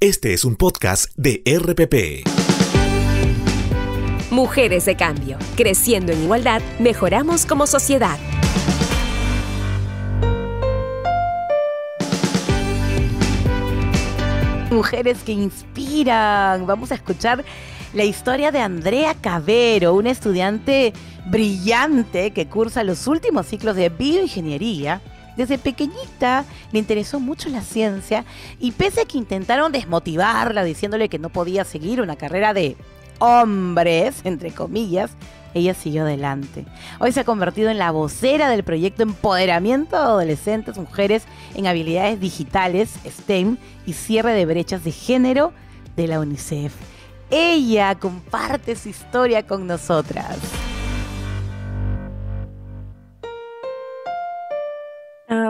Este es un podcast de RPP. Mujeres de Cambio. Creciendo en igualdad, mejoramos como sociedad. Mujeres que inspiran. Vamos a escuchar la historia de Andrea Cabero, una estudiante brillante que cursa los últimos ciclos de bioingeniería desde pequeñita le interesó mucho la ciencia y pese a que intentaron desmotivarla diciéndole que no podía seguir una carrera de hombres, entre comillas, ella siguió adelante. Hoy se ha convertido en la vocera del proyecto Empoderamiento de Adolescentes, Mujeres en Habilidades Digitales, STEM, y Cierre de Brechas de Género de la UNICEF. Ella comparte su historia con nosotras.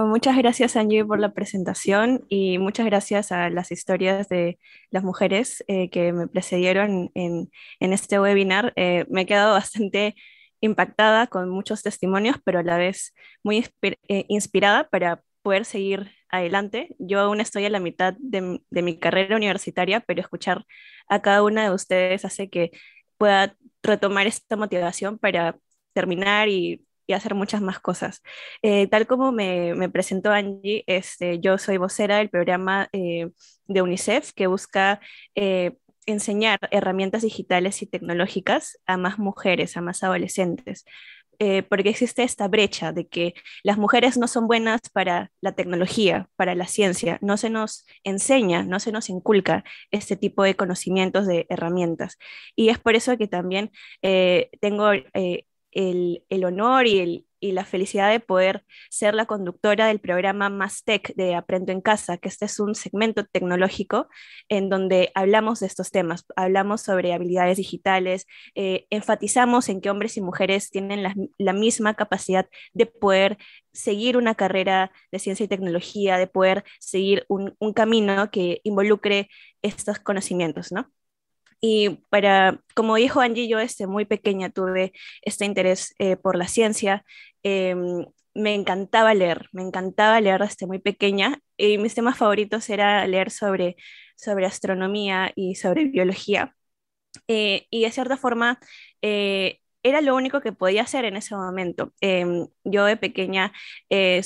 muchas gracias Angie por la presentación y muchas gracias a las historias de las mujeres eh, que me precedieron en, este webinar. Eh, me he quedado bastante impactada con muchos testimonios, pero a la vez muy eh, inspirada para poder seguir adelante. Yo aún estoy a la mitad de, de mi carrera universitaria, pero escuchar a cada una de ustedes hace que pueda retomar esta motivación para terminar y y hacer muchas más cosas. Eh, tal como me, presentó Angie, este, yo soy vocera del programa eh, de UNICEF que busca eh, enseñar herramientas digitales y tecnológicas a más mujeres, a más adolescentes. porque existe esta brecha de que las mujeres no son buenas para la tecnología, para la ciencia, no se nos enseña, no se nos inculca este tipo de conocimientos, de herramientas. Y es por eso que también tengo el, honor y, la felicidad de poder ser la conductora del programa Más Tech de Aprendo en Casa, que este es un segmento tecnológico en donde hablamos de estos temas, hablamos sobre habilidades digitales, eh, enfatizamos en que hombres y mujeres tienen la, misma capacidad de poder seguir una carrera de ciencia y tecnología, de poder seguir un, un camino que involucre estos conocimientos, ¿no? Y para, como dijo Angie, yo desde muy pequeña tuve este interés eh, por la ciencia. Em, me encantaba leer, me encantaba leer desde muy pequeña y mis temas favoritos era leer sobre, sobre astronomía y sobre biología. Eh, y de cierta forma, eh, era lo único que podía hacer en ese momento. Em, yo de pequeña eh,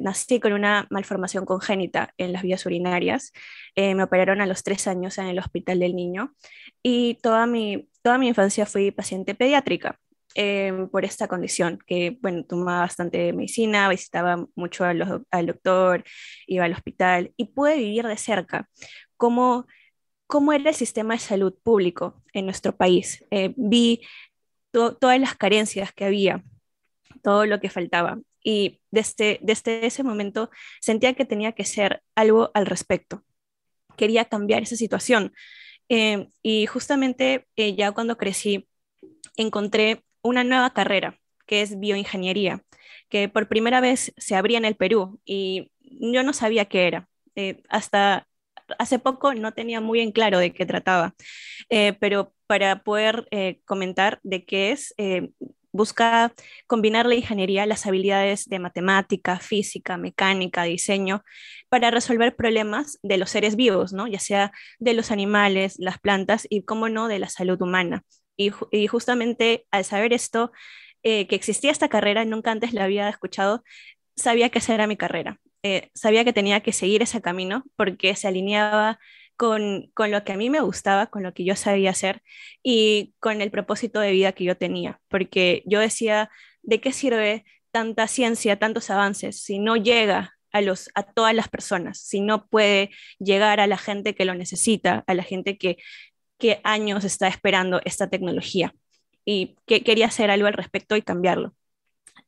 nací con una malformación congénita en las vías urinarias. Eh, me operaron a los tres años en el hospital del niño y toda mi, toda mi infancia fui paciente pediátrica. Em, por esta condición, que bueno, tomaba bastante medicina, visitaba mucho al doctor, iba al hospital y pude vivir de cerca cómo, cómo era el sistema de salud público en nuestro país. Eh, vi todas las carencias que había, todo lo que faltaba. Y desde, desde ese momento sentía que tenía que ser algo al respecto. Quería cambiar esa situación. Eh, y justamente eh, ya cuando crecí, encontré una nueva carrera, que es bioingeniería, que por primera vez se abría en el Perú y yo no sabía qué era. Eh, hasta hace poco no tenía muy en claro de qué trataba, eh, pero para poder eh, comentar de qué es, eh, busca combinar la ingeniería, las habilidades de matemática, física, mecánica, diseño, para resolver problemas de los seres vivos, ¿no? ya sea de los animales, las plantas y, cómo no, de la salud humana. Y, justamente al saber esto, que existía esta carrera, nunca antes la había escuchado, sabía que esa era mi carrera. Eh, sabía que tenía que seguir ese camino porque se alineaba con, lo que a mí me gustaba, con lo que yo sabía hacer y con el propósito de vida que yo tenía, porque yo decía, ¿de qué sirve tanta ciencia, tantos avances si no llega a, los, a todas las personas, si no puede llegar a la gente que lo necesita, a la gente que, que años está esperando esta tecnología? Y que quería hacer algo al respecto y cambiarlo.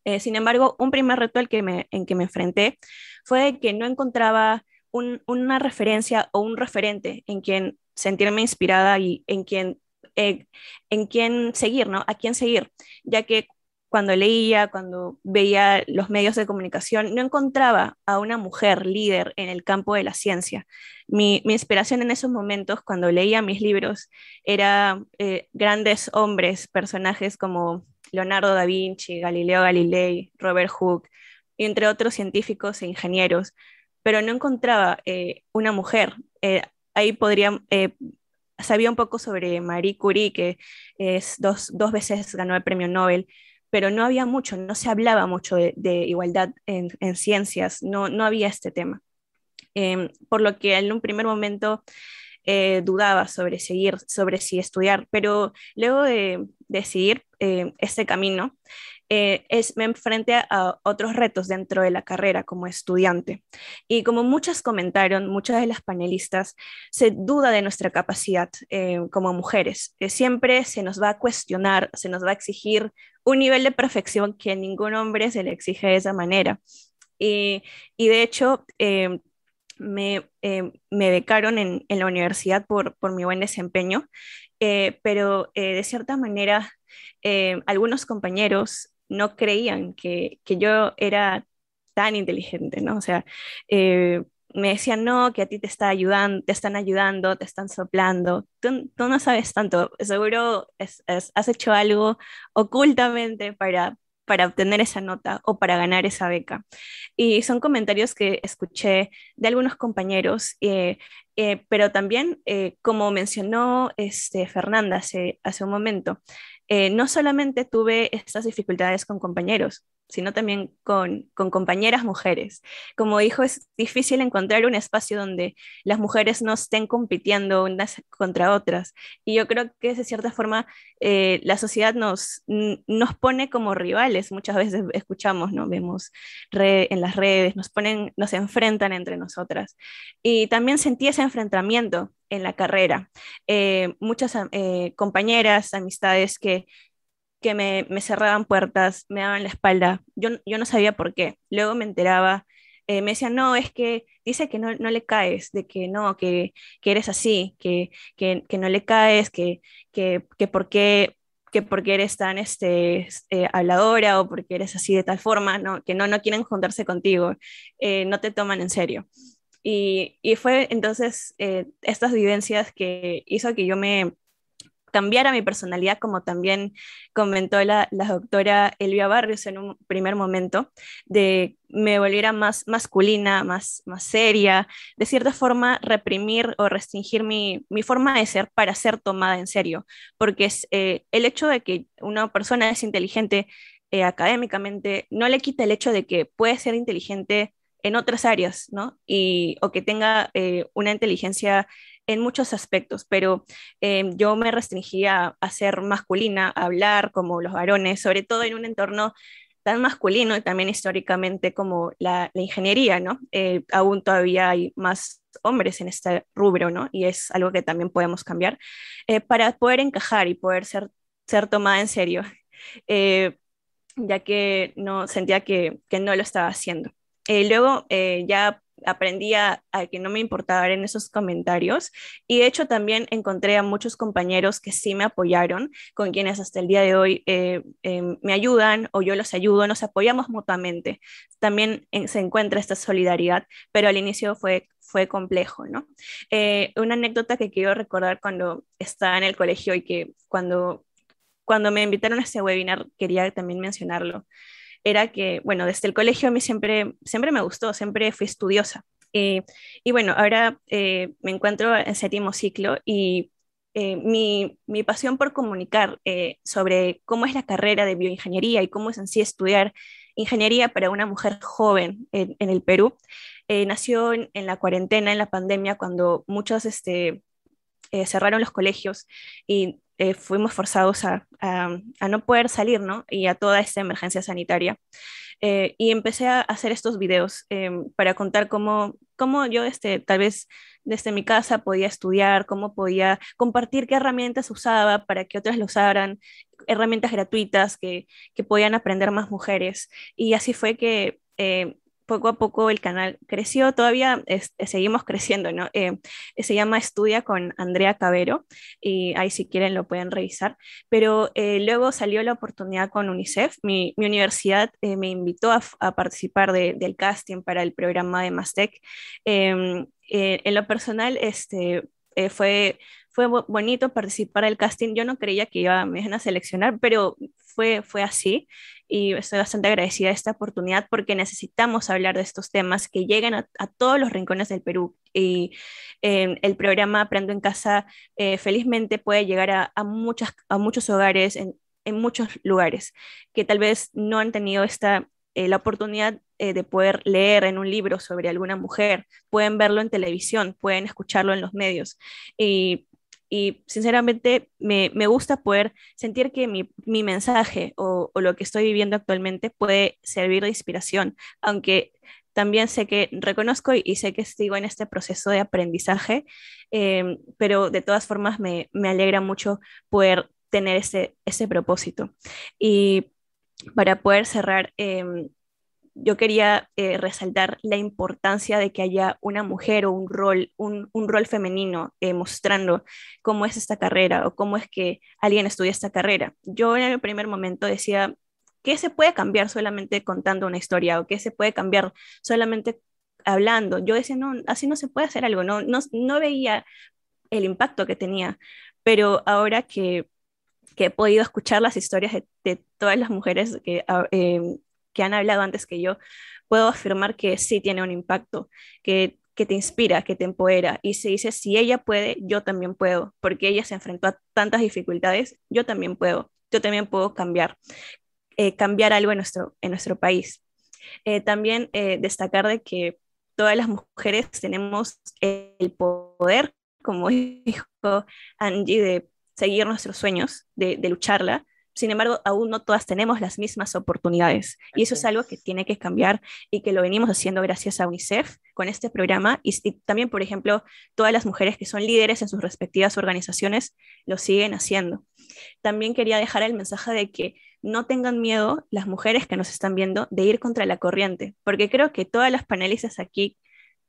Eh, sin embargo, un primer reto al que me, en que me enfrenté fue que no encontraba una referencia o un referente en quien sentirme inspirada y en quien, eh, en quien seguir, ¿no? A quién seguir, ya que cuando leía, cuando veía los medios de comunicación, no encontraba a una mujer líder en el campo de la ciencia. Mi, inspiración en esos momentos, cuando leía mis libros, era eh, grandes hombres, personajes como Leonardo da Vinci, Galileo Galilei, Robert Hooke, entre otros científicos e ingenieros, pero no encontraba eh, una mujer. Eh, ahí podría, eh, sabía un poco sobre Marie Curie, que es dos, veces ganó el premio Nobel, pero no había mucho, no se hablaba mucho de, igualdad en, ciencias, no, no había este tema. Em, por lo que en un primer momento eh, dudaba sobre seguir, sobre si estudiar, pero luego de, decidir eh, este camino, eh, es, me enfrenté a otros retos dentro de la carrera como estudiante. Y como muchas comentaron, muchas de las panelistas, se duda de nuestra capacidad como mujeres. siempre se nos va a cuestionar, se nos va a exigir un nivel de perfección que ningún hombre se le exige de esa manera. Y, y de hecho, me, eh, me becaron en, en, la universidad por, por mi buen desempeño, eh, pero eh, de cierta manera algunos compañeros no creían que, que, yo era tan inteligente, ¿no? O sea, me decían, no, que a ti te, está ayudando, te están ayudando, te están soplando, tú, tú no sabes tanto, seguro es, es, has hecho algo ocultamente para, para obtener esa nota o para ganar esa beca. Y son comentarios que escuché de algunos compañeros, eh, eh, pero también, eh, como mencionó este, Fernanda hace, hace un momento, no solamente tuve estas dificultades con compañeros, sino también con, compañeras mujeres. Como dijo, es difícil encontrar un espacio donde las mujeres no estén compitiendo unas contra otras. Y yo creo que de cierta forma eh, la sociedad nos, nos pone como rivales. Muchas veces escuchamos, ¿no? vemos en las redes, nos, ponen, nos enfrentan entre nosotras. Y también sentí ese enfrentamiento en la carrera. Eh, muchas eh, compañeras, amistades que que me, me, cerraban puertas, me daban la espalda. Yo, yo no sabía por qué. Luego me enteraba, eh, me decían, no, es que dice que no, no le caes, de que no, que, que eres así, que, que, que, no le caes, que, que, que por qué que porque eres tan este, eh, habladora o porque eres así de tal forma, ¿no? que no, no quieren juntarse contigo, eh, no te toman en serio. Y, y fue entonces estas vivencias que hizo que yo me, cambiara mi personalidad, como también comentó la, doctora Elvia Barrios en un primer momento, de me volviera más masculina, más, más seria, de cierta forma reprimir o restringir mi, forma de ser para ser tomada en serio, porque es, eh, el hecho de que una persona es inteligente eh, académicamente no le quita el hecho de que puede ser inteligente en otras áreas, ¿no? Y, o que tenga eh, una inteligencia en muchos aspectos, pero eh, yo me restringía a ser masculina, a hablar como los varones, sobre todo en un entorno tan masculino y también históricamente como la, ingeniería, ¿no? Eh, aún todavía hay más hombres en este rubro, ¿no? Y es algo que también podemos cambiar eh, para poder encajar y poder ser, ser tomada en serio, ya que no sentía que, que no lo estaba haciendo. luego, ya aprendí a, que no me importaba en esos comentarios y de hecho también encontré a muchos compañeros que sí me apoyaron, con quienes hasta el día de hoy eh, eh, me ayudan o yo los ayudo, nos apoyamos mutuamente. También eh, se encuentra esta solidaridad, pero al inicio fue, complejo, ¿no? una anécdota que quiero recordar cuando estaba en el colegio y que cuando, cuando me invitaron a este webinar quería también mencionarlo era que, bueno, desde el colegio a mí siempre, siempre me gustó, siempre fui estudiosa. Eh, y bueno, ahora eh, me encuentro en séptimo ciclo y eh, mi, pasión por comunicar sobre cómo es la carrera de bioingeniería y cómo es en sí estudiar ingeniería para una mujer joven en, el Perú nació en, la cuarentena, en la pandemia, cuando muchos este, cerraron los colegios y eh, fuimos forzados a, no poder salir, ¿no? Y a toda esta emergencia sanitaria. Eh, y empecé a hacer estos videos em, para contar cómo, cómo yo, este, tal vez desde mi casa, podía estudiar, cómo podía compartir qué herramientas usaba para que otras lo usaran, herramientas gratuitas que, que podían aprender más mujeres. Y así fue que eh, poco a poco el canal creció, todavía eh, seguimos creciendo, ¿no? Eh, se llama Estudia con Andrea Cabero y ahí si quieren lo pueden revisar, pero eh, luego salió la oportunidad con UNICEF, mi, universidad me invitó a, participar del casting para el programa de Mastec. Em, en lo personal, este, fue fue bonito participar del casting. Yo no creía que iba, me iban a seleccionar, pero fue, fue así y estoy bastante agradecida de esta oportunidad porque necesitamos hablar de estos temas que llegan a, todos los rincones del Perú y em, el programa Aprendo en Casa eh, felizmente puede llegar a, a, muchas, a muchos hogares, en, en muchos lugares, que tal vez no han tenido esta, eh, la oportunidad eh, de poder leer en un libro sobre alguna mujer, pueden verlo en televisión, pueden escucharlo en los medios. Y y sinceramente me, me gusta poder sentir que mi, mi mensaje o, lo que estoy viviendo actualmente puede servir de inspiración, aunque también sé que reconozco y, sé que sigo en este proceso de aprendizaje, em, pero de todas formas me, me alegra mucho poder tener ese, ese propósito. Y para poder cerrar, em, yo quería eh, resaltar la importancia de que haya una mujer o un rol, un, un rol femenino eh, mostrando cómo es esta carrera o cómo es que alguien estudia esta carrera. Yo en el primer momento decía, ¿qué se puede cambiar solamente contando una historia o qué se puede cambiar solamente hablando? Yo decía, no, así no se puede hacer algo, no, no, no veía el impacto que tenía, pero ahora que que he podido escuchar las historias de, todas las mujeres que, eh, que han hablado antes que yo, puedo afirmar que sí tiene un impacto, que, te inspira, que te empodera. Y se dice, si ella puede, yo también puedo, porque ella se enfrentó a tantas dificultades, yo también puedo, yo también puedo cambiar, eh, cambiar algo en nuestro, en nuestro país. Eh, también eh, destacar de que todas las mujeres tenemos el poder, como dijo Angie, de seguir nuestros sueños, de lucharla, sin embargo, aún no todas tenemos las mismas oportunidades y eso es algo que tiene que cambiar y que lo venimos haciendo gracias a UNICEF con este programa y, también, por ejemplo, todas las mujeres que son líderes en sus respectivas organizaciones lo siguen haciendo. También quería dejar el mensaje de que no tengan miedo las mujeres que nos están viendo de ir contra la corriente, porque creo que todas las panelistas aquí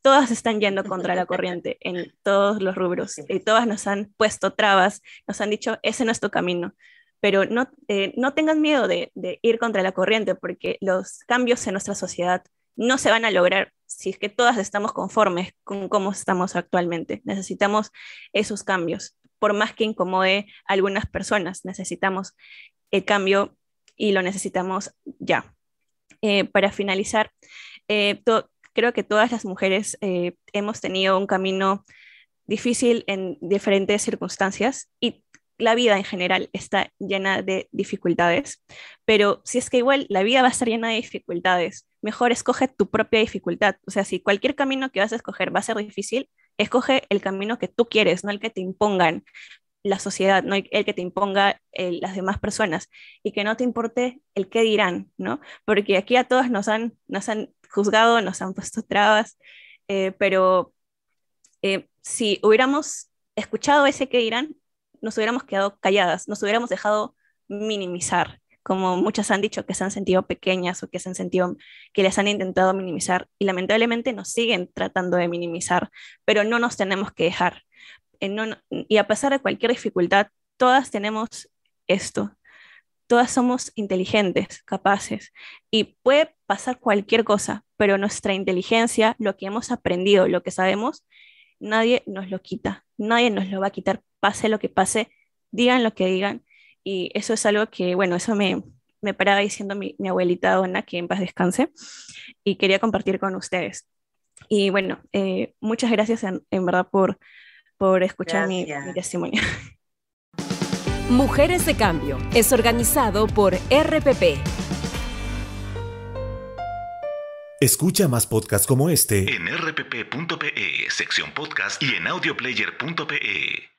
todas están yendo contra la corriente en todos los rubros y todas nos han puesto trabas, nos han dicho, ese no es tu camino pero no, eh, no tengan miedo de, ir contra la corriente, porque los cambios en nuestra sociedad no se van a lograr si es que todas estamos conformes con cómo estamos actualmente. Necesitamos esos cambios, por más que incomode a algunas personas, necesitamos el cambio y lo necesitamos ya. Eh, para finalizar, eh, creo que todas las mujeres hemos tenido un camino difícil en diferentes circunstancias y la vida en general está llena de dificultades, pero si es que igual la vida va a estar llena de dificultades, mejor escoge tu propia dificultad. O sea, si cualquier camino que vas a escoger va a ser difícil, escoge el camino que tú quieres, no el que te impongan la sociedad, no el que te imponga eh, las demás personas y que no te importe el qué dirán, ¿no? Porque aquí a todas nos han, nos han juzgado, nos han puesto trabas, eh, pero eh, si hubiéramos escuchado ese qué dirán, nos hubiéramos quedado calladas, nos hubiéramos dejado minimizar, como muchas han dicho que se han sentido pequeñas o que se han sentido que les han intentado minimizar y lamentablemente nos siguen tratando de minimizar, pero no nos tenemos que dejar. Eh, y a pesar de cualquier dificultad, todas tenemos esto. Todas somos inteligentes, capaces, y puede pasar cualquier cosa, pero nuestra inteligencia, lo que hemos aprendido, lo que sabemos, nadie nos lo quita, nadie nos lo va a quitar pase lo que pase, digan lo que digan. Y eso es algo que, bueno, eso me, me paraba diciendo mi, abuelita dona que en paz descanse, y quería compartir con ustedes. Y bueno, eh, muchas gracias en, verdad por, por escuchar mi, mi testimonio. Mujeres de Cambio es organizado por RPP. Escucha más podcasts como este en rpp.pe, sección podcast y en audioplayer.pe.